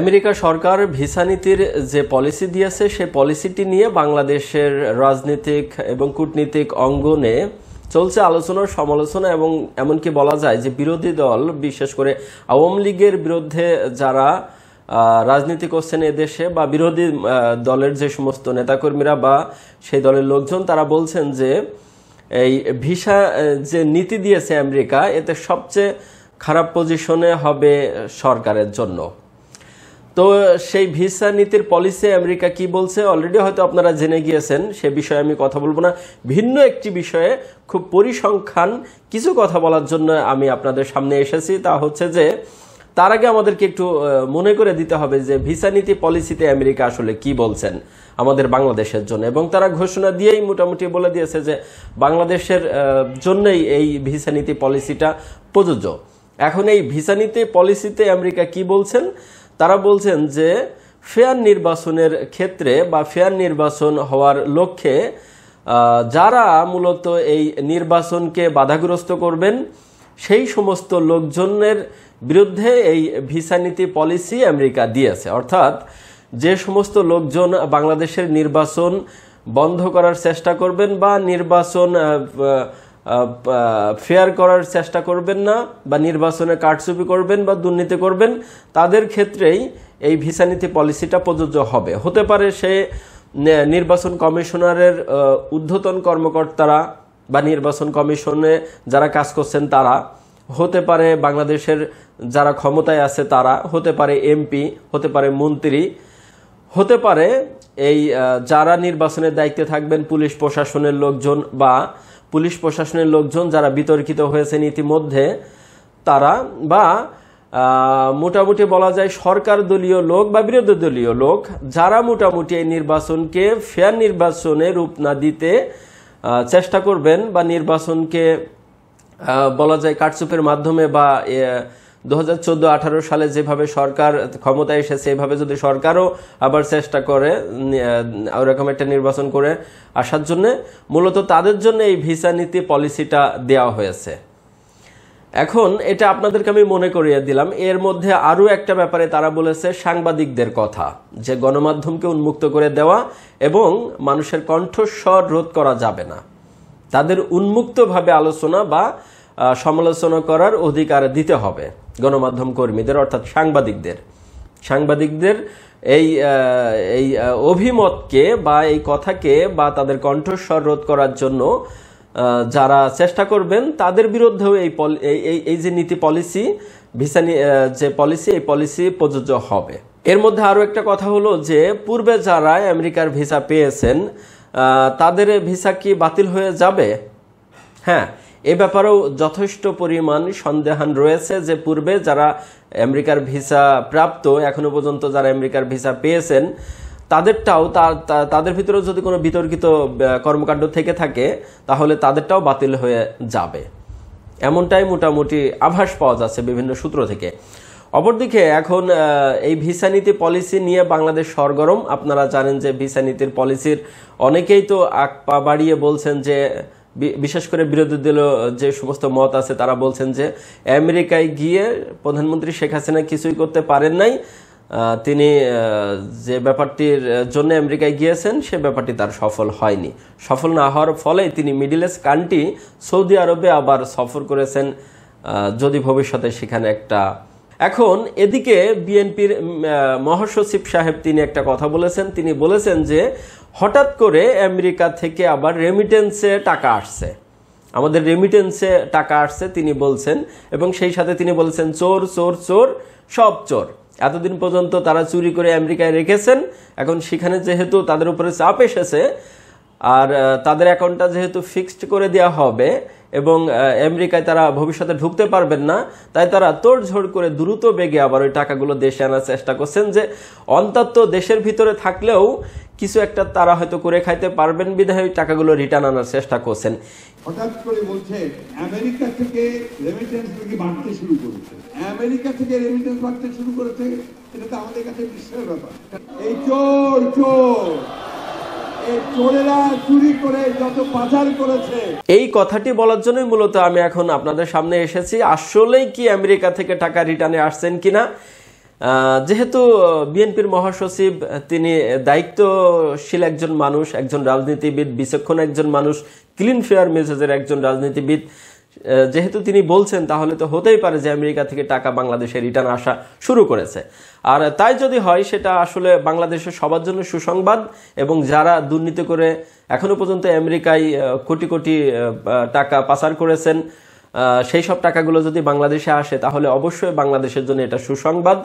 America সরকার visa নীতির যে policy দিয়েছে সে পলিসিটি নিয়ে বাংলাদেশের রাজনীতিক এবং কূটনীতিক অঙ্গনে চলছে আলোচনা সমালোচনা এবং এমনকি বলা যায় যে বিরোধী দল বিশেষ করে আওয়ামী লীগের বিরুদ্ধে যারা রাজনীতি করছেন দেশে বা বিরোধী দলের যে সমস্ত নেতাকর্মীরা বা সেই দলের লোকজন তারা বলছেন যে এই ভিসা যে নীতি দিয়েছে আমেরিকা এতে সবচেয়ে খারাপ পজিশনে হবে সরকারের জন্য তো সেই ভিসা নীতির পলিসি আমেরিকা কি বলছে অলরেডি হয়তো আপনারা জেনে গিয়েছেন সে বিষয়ে আমি কথা বলবো না ভিন্ন একটি বিষয়ে খুব পরিসংখ্যান কিছু কথা বলার জন্য আমি আপনাদের সামনে এসেছি তা হচ্ছে যে তার আগে আমাদেরকে একটু মনে করে দিতে হবে যে ভিসা নীতি পলিসিতে আমেরিকা আসলে কি বলছেন আমাদের বাংলাদেশের জন্য এবং তারা ঘোষণা দিয়েই মোটামুটি বলে দিয়েছে যে বাংলাদেশের জন্যই এই ভিসা নীতি পলিসিটা প্রযোজ্য এখন এই ভিসা নীতি পলিসিতে আমেরিকা কি বলছেন তারা বলছেন যে ফেয়ার নির্বাচনের ক্ষেত্রে বা ফেয়ার নির্বাচন হওয়ার লক্ষ্যে যারা মূলত এই নির্বাচনকে বাধাগ্রস্ত করবেন সেই সমস্ত লোকজনের বিরুদ্ধে এই ভিসা নীতি পলিসি আমেরিকা দিয়েছে অর্থাৎ যে সমস্ত লোকজন বাংলাদেশের নির্বাচন বন্ধ করার চেষ্টা করবেন বা নির্বাচন ফেয়ার করার চেষ্টা করবেন না বা নির্বাচনে কারচুপি করবেন বা দুর্নীতি করবেন তাদের ক্ষেত্রেই এই ভিসা নীতি পলিসিটা প্রযোজ্য হবে হতে পারে সে নির্বাচন কমিশনারের ঊর্ধ্বতন কর্মকর্তারা বা নির্বাচন কমিশনে যারা কাজ করছেন তারা হতে পারে বাংলাদেশের যারা ক্ষমতায় আছে তারা হতে পারে এমপি হতে পারে মন্ত্রী হতে পারে এই যারা নির্বাচনের দায়িত্বে থাকবেন পুলিশ প্রশাসনের লোকজন বা পুলিশ প্রশাসনের লোকজন যারা বিতর্কিত হয়েছেন ইতিমধ্যে তারা বা মোটামুটি বলা যায় সরকার দলীয় লোক বা বিরোধী দলীয় লোক যারা মোটামুটি এই নির্বাচনকে ফেয়ার নির্বাচনে রূপ না দিতে চেষ্টা করবেন বা নির্বাচনকে বলা যায় কাটসুপের মাধ্যমে বা দু হাজার চোদ্দো আঠারো সালে যেভাবে সরকার ক্ষমতায় এসেছে এভাবে যদি সরকারও আবার চেষ্টা করে ওরকম একটা নির্বাচন করে আসার জন্যে মূলত তাদের জন্য এই ভিসা নীতি পলিসিটা দেওয়া হয়েছে এখন এটা আপনাদেরকে আমি মনে করিয়ে দিলাম এর মধ্যে আরও একটা ব্যাপারে তারা বলেছে সাংবাদিকদের কথা যে গণমাধ্যমকে উন্মুক্ত করে দেওয়া এবং মানুষের কণ্ঠস্বর রোধ করা যাবে না তাদের উন্মুক্তভাবে আলোচনা বা সমালোচনা করার অধিকার দিতে হবে গণমাধ্যম কর্মীদের অর্থাৎ সাংবাদিকদের সাংবাদিকদের এই এই অভিমতকে বা এই কথাকে বা তাদের কণ্ঠস্বর রোধ করার জন্য যারা চেষ্টা করবেন তাদের বিরুদ্ধেও এই এই এই যে নীতি পলিসি ভিসা যে পলিসি এই পলিসি প্রযোজ্য হবে এর মধ্যে আরও একটা কথা হলো যে পূর্বে যারা আমেরিকার ভিসা পেয়েছেন তাদের ভিসা কি বাতিল হয়ে যাবে হ্যাঁ এ ব্যাপারেও যথেষ্ট পরিমাণ সন্দেহান রয়েছে যে পূর্বে যারা আমেরিকার ভিসা প্রাপ্ত এখনও পর্যন্ত যারা আমেরিকার ভিসা পেয়েছেন তাদেরটাও তাদের ভিতরেও যদি কোনো বিতর্কিত কর্মকাণ্ড থেকে থাকে তাহলে তাদেরটাও বাতিল হয়ে যাবে এমনটাই মোটামুটি আভাস পাওয়া যাচ্ছে বিভিন্ন সূত্র থেকে অপরদিকে এখন এই ভিসা নীতি পলিসি নিয়ে বাংলাদেশ সরগরম আপনারা জানেন যে ভিসা নীতির পলিসির অনেকেই তো আক পা বাড়িয়ে বলছেন যে বিশেষ করে বিরোধী দল যে সমস্ত মত আছে তারা বলছেন যে আমেরিকায় গিয়ে প্রধানমন্ত্রী শেখ হাসিনা কিছুই করতে পারেন নাই তিনি যে ব্যাপারটির জন্য আমেরিকায় গিয়েছেন সে ব্যাপারটি তার সফল হয়নি সফল না হওয়ার ফলে তিনি মিডিলেস কান্ট্রি সৌদি আরবে আবার সফর করেছেন যদি ভবিষ্যতে সেখানে একটা এখন এদিকে বিএনপির মহাসচিব সাহেব তিনি একটা কথা বলেছেন তিনি বলেছেন যে হঠাৎ করে আমেরিকা থেকে আবার রেমিটেন্সে টাকা আসছে আমাদের রেমিটেন্সে টাকা আসছে তিনি বলছেন এবং সেই সাথে তিনি বলছেন চোর চোর চোর সব চোর এতদিন পর্যন্ত তারা চুরি করে আমেরিকায় রেখেছেন এখন সেখানে যেহেতু তাদের উপরে চাপ এসেছে আর তাদের অ্যাকাউন্টটা যেহেতু ফিক্সড করে দেওয়া হবে এবং আমেরিকায় তারা ভবিষ্যতে ঢুকতে পারবেন না তাই তারা তোড়ঝোড় করে দ্রুত বেগে আবার ওই টাকাগুলো দেশে আনার চেষ্টা করছেন যে অন্তত দেশের ভিতরে থাকলেও কিছু একটা তারা হয়তো করে খাইতে পারবেন বিধায় ওই টাকাগুলো রিটার্ন আনার চেষ্টা করছেন হঠাৎ করে বলছে আমেরিকা থেকে রেমিটেন্স নাকি বাড়তে শুরু করেছে আমেরিকা থেকে রেমিটেন্স বাড়তে শুরু করেছে এটা তো আমাদের কাছে বিশ্বের ব্যাপার এই চোর চোর এই কথাটি বলার জন্যই মূলত আমি এখন আপনাদের সামনে এসেছি আসলেই কি আমেরিকা থেকে টাকা রিটার্নে আসছেন কিনা যেহেতু বিএনপির মহাসচিব তিনি দায়িত্বশীল একজন মানুষ একজন রাজনীতিবিদ বিচক্ষণ একজন মানুষ ক্লিন ফেয়ার মেসেজের একজন রাজনীতিবিদ যেহেতু তিনি বলছেন তাহলে তো হতেই পারে যে আমেরিকা থেকে টাকা বাংলাদেশে রিটার্ন আসা শুরু করেছে আর তাই যদি হয় সেটা আসলে বাংলাদেশের সবার জন্য সুসংবাদ এবং যারা দুর্নীতি করে এখনও পর্যন্ত আমেরিকায় কোটি কোটি টাকা পাচার করেছেন সেই সব টাকাগুলো যদি বাংলাদেশে আসে তাহলে অবশ্যই বাংলাদেশের জন্য এটা সুসংবাদ